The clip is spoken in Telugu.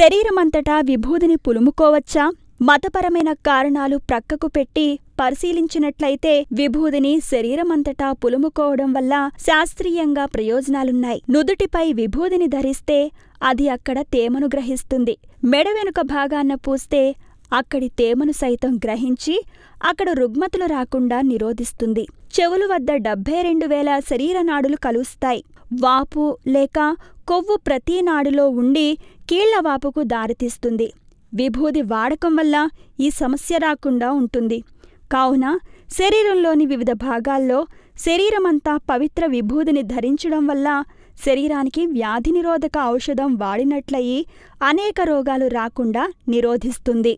శరీరమంతటా విభూదిని పులుముకోవచ్చా మతపరమైన కారణాలు ప్రక్కకు పెట్టి పరిశీలించినట్లయితే విభూదిని శరీరమంతటా పులుముకోవడం వల్ల శాస్త్రీయంగా ప్రయోజనాలున్నాయి నుదుటిపై విభూదిని ధరిస్తే అది అక్కడ తేమను గ్రహిస్తుంది మెడ వెనుక భాగాన్న పూస్తే అక్కడి తేమను సైతం గ్రహించి అక్కడ రుగ్మతులు రాకుండా నిరోధిస్తుంది చెవులు వద్ద డెబ్బై రెండు వేల శరీరనాడులు కలుస్తాయి వాపు లేక కొవ్వు ప్రతి నాడులో ఉండి కీళ్లవాపుకు దారితీస్తుంది విభూది వాడకం వల్ల ఈ సమస్య రాకుండా ఉంటుంది కావున శరీరంలోని వివిధ భాగాల్లో శరీరమంతా పవిత్ర విభూదిని ధరించడం వల్ల శరీరానికి వ్యాధి నిరోధక ఔషధం వాడినట్లయి అనేక రోగాలు రాకుండా నిరోధిస్తుంది